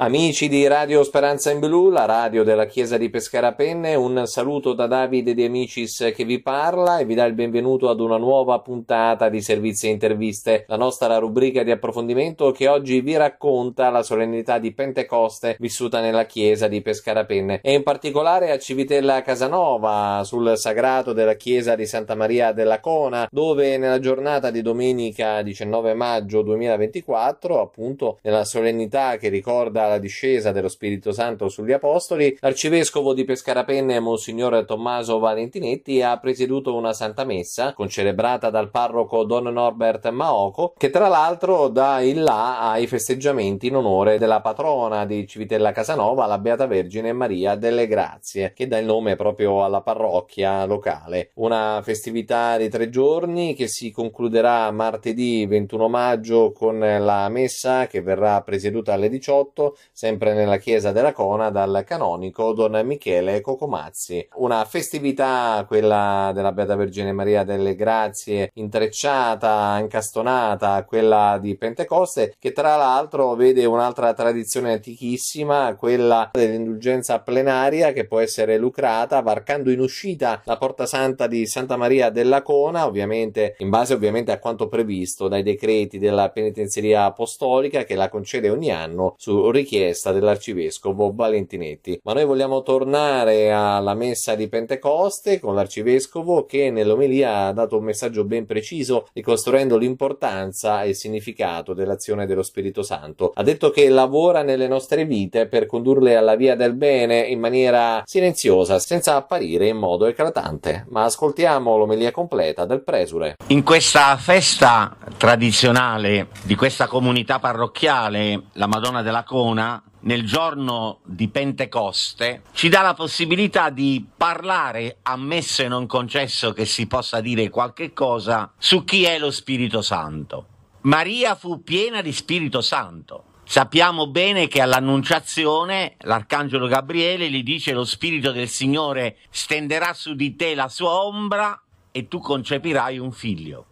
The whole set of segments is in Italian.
Amici di Radio Speranza in Blu, la radio della Chiesa di Pescarapenne, un saluto da Davide di Amicis che vi parla e vi dà il benvenuto ad una nuova puntata di Servizi e Interviste, la nostra rubrica di approfondimento che oggi vi racconta la solennità di Pentecoste vissuta nella Chiesa di Pescarapenne e in particolare a Civitella Casanova, sul sagrato della Chiesa di Santa Maria della Cona, dove nella giornata di domenica 19 maggio 2024, appunto nella solennità che ricorda la discesa dello Spirito Santo sugli Apostoli, l'arcivescovo di Pescarapenne, Monsignor Tommaso Valentinetti, ha presieduto una Santa Messa, concelebrata dal parroco Don Norbert Maoco, che tra l'altro dà il là ai festeggiamenti in onore della patrona di Civitella Casanova, la Beata Vergine Maria delle Grazie, che dà il nome proprio alla parrocchia locale. Una festività di tre giorni che si concluderà martedì 21 maggio con la messa che verrà presieduta alle 18 sempre nella chiesa della Cona, dal canonico Don Michele Cocomazzi. Una festività, quella della Beata Vergine Maria delle Grazie, intrecciata, incastonata a quella di Pentecoste, che tra l'altro vede un'altra tradizione antichissima, quella dell'indulgenza plenaria che può essere lucrata varcando in uscita la porta santa di Santa Maria della Cona, ovviamente in base ovviamente a quanto previsto dai decreti della penitenziaria apostolica che la concede ogni anno su richiesta richiesta dell'arcivescovo Valentinetti. Ma noi vogliamo tornare alla messa di Pentecoste con l'arcivescovo che nell'omelia ha dato un messaggio ben preciso ricostruendo l'importanza e il significato dell'azione dello Spirito Santo. Ha detto che lavora nelle nostre vite per condurle alla via del bene in maniera silenziosa, senza apparire in modo eclatante. Ma ascoltiamo l'omelia completa del presure. In questa festa tradizionale di questa comunità parrocchiale, la Madonna della Cone, luna, nel giorno di Pentecoste, ci dà la possibilità di parlare, ammesso e non concesso che si possa dire qualche cosa, su chi è lo Spirito Santo. Maria fu piena di Spirito Santo. Sappiamo bene che all'annunciazione l'arcangelo Gabriele gli dice lo Spirito del Signore stenderà su di te la sua ombra e tu concepirai un figlio.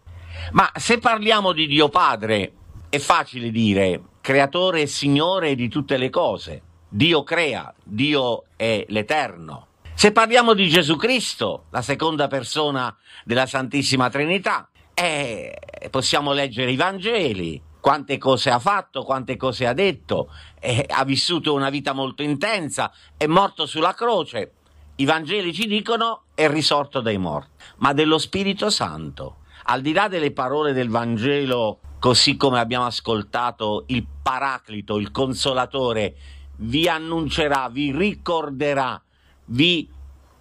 Ma se parliamo di Dio Padre, è facile dire creatore e signore di tutte le cose. Dio crea, Dio è l'Eterno. Se parliamo di Gesù Cristo, la seconda persona della Santissima Trinità, eh, possiamo leggere i Vangeli, quante cose ha fatto, quante cose ha detto, eh, ha vissuto una vita molto intensa, è morto sulla croce. I Vangeli ci dicono è risorto dai morti, ma dello Spirito Santo. Al di là delle parole del Vangelo così come abbiamo ascoltato il Paraclito, il Consolatore, vi annuncerà, vi ricorderà, vi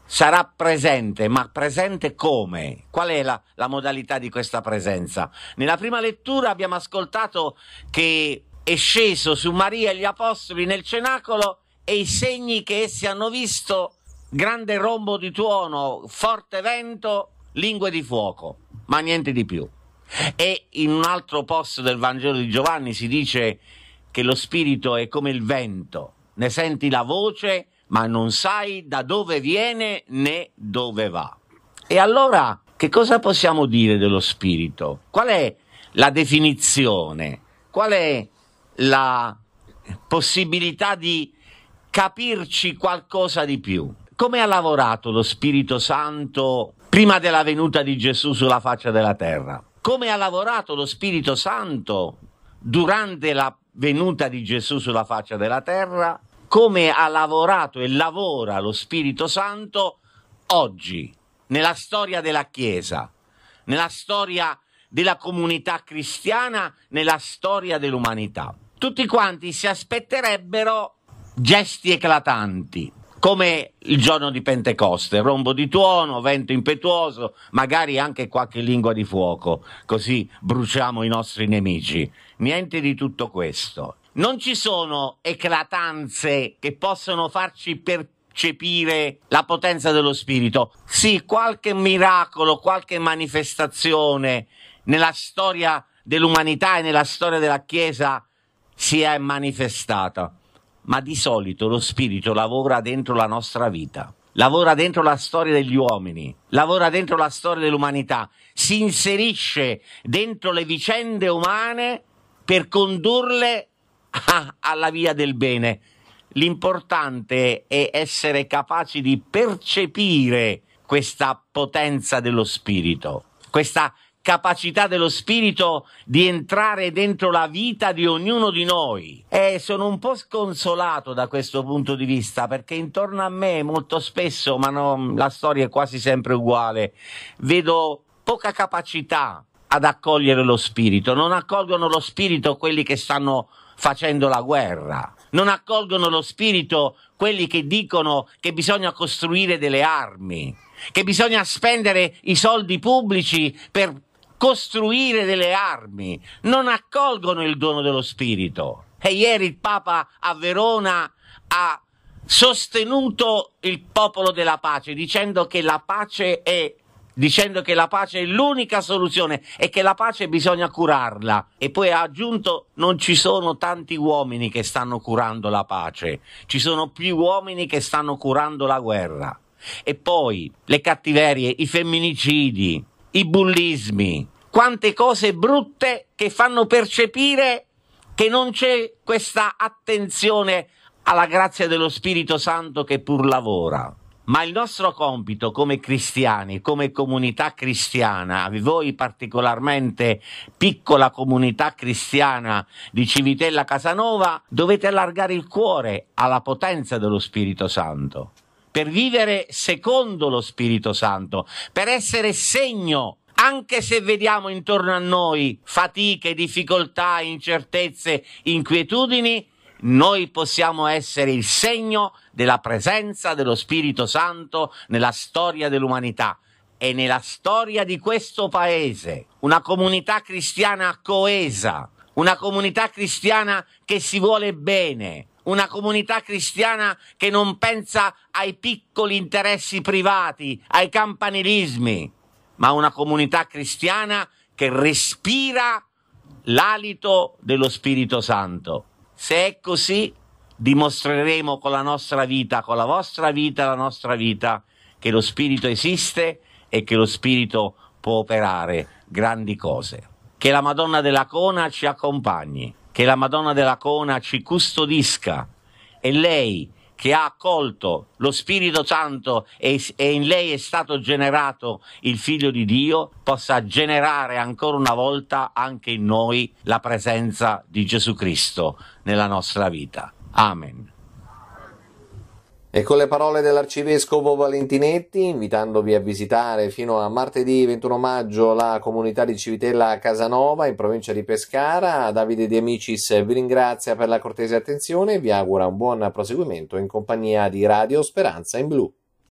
sarà presente, ma presente come? Qual è la, la, modalità di questa presenza? Nella prima lettura abbiamo ascoltato che è sceso su Maria e gli Apostoli nel cenacolo e i segni che essi hanno visto, grande rombo di tuono, forte vento, lingue di fuoco, ma niente di più. E in un altro posto del Vangelo di Giovanni si dice che lo spirito è come il vento, ne senti la voce, ma non sai da dove viene né dove va. E allora che cosa possiamo dire dello spirito? Qual è la definizione? Qual è la possibilità di capirci qualcosa di più? Come ha lavorato lo Spirito Santo prima della venuta di Gesù sulla faccia della terra? come ha lavorato lo Spirito Santo durante la venuta di Gesù sulla faccia della terra, come ha lavorato e lavora lo Spirito Santo oggi, nella storia della Chiesa, nella storia della comunità cristiana, nella storia dell'umanità. Tutti quanti si aspetterebbero gesti eclatanti, come il giorno di Pentecoste, rombo di tuono, vento impetuoso, magari anche qualche lingua di fuoco, così bruciamo i nostri nemici. Niente di tutto questo. Non ci sono eclatanze che possono farci percepire la potenza dello Spirito. Sì, qualche miracolo, qualche manifestazione nella storia dell'umanità e nella storia della Chiesa si è manifestata ma di solito lo spirito lavora dentro la nostra vita, lavora dentro la storia degli uomini, lavora dentro la storia dell'umanità, si inserisce dentro le vicende umane per condurle a, alla via del bene. L'importante è essere capaci di percepire questa potenza dello spirito, questa potenza capacità dello spirito di entrare dentro la vita di ognuno di noi. E sono un po' sconsolato da questo punto di vista perché intorno a me molto spesso, ma no, la storia è quasi sempre uguale, vedo poca capacità ad accogliere lo spirito, non accolgono lo spirito quelli che stanno facendo la guerra, non accolgono lo spirito quelli che dicono che bisogna costruire delle armi, che bisogna spendere i soldi pubblici per costruire delle armi, non accolgono il dono dello Spirito. E ieri il Papa a Verona ha sostenuto il popolo della pace dicendo che la pace è dicendo che la pace è l'unica soluzione e che la pace bisogna curarla. E poi ha aggiunto non ci sono tanti uomini che stanno curando la pace, ci sono più uomini che stanno curando la guerra. E poi le cattiverie, i femminicidi, i bullismi, quante cose brutte che fanno percepire che non c'è questa attenzione alla grazia dello Spirito Santo che pur lavora. Ma il nostro compito come cristiani, come comunità cristiana, voi particolarmente piccola comunità cristiana di Civitella Casanova, dovete allargare il cuore alla potenza dello Spirito Santo per vivere secondo lo Spirito Santo, per essere segno anche se vediamo intorno a noi fatiche, difficoltà, incertezze, inquietudini, noi possiamo essere il segno della presenza dello Spirito Santo nella storia dell'umanità e nella storia di questo paese. Una comunità cristiana coesa, una comunità cristiana che si vuole bene, una comunità cristiana che non pensa ai piccoli interessi privati, ai campanilismi, ma una comunità cristiana che respira l'alito dello Spirito Santo. Se è così, dimostreremo con la nostra vita, con la vostra vita, la nostra vita, che lo Spirito esiste e che lo Spirito può operare grandi cose. Che la Madonna della Cona ci accompagni che la Madonna della Cona ci custodisca e lei che ha accolto lo Spirito Santo e, e, in lei è stato generato il Figlio di Dio, possa generare ancora una volta anche in noi la presenza di Gesù Cristo nella nostra vita. Amen. E con le parole dell'arcivescovo Valentinetti, invitandovi a visitare fino a martedì 21 maggio la comunità di Civitella Casanova in provincia di Pescara, Davide De Amicis vi ringrazia per la cortese attenzione e vi augura un buon proseguimento in compagnia di Radio Speranza in Blu.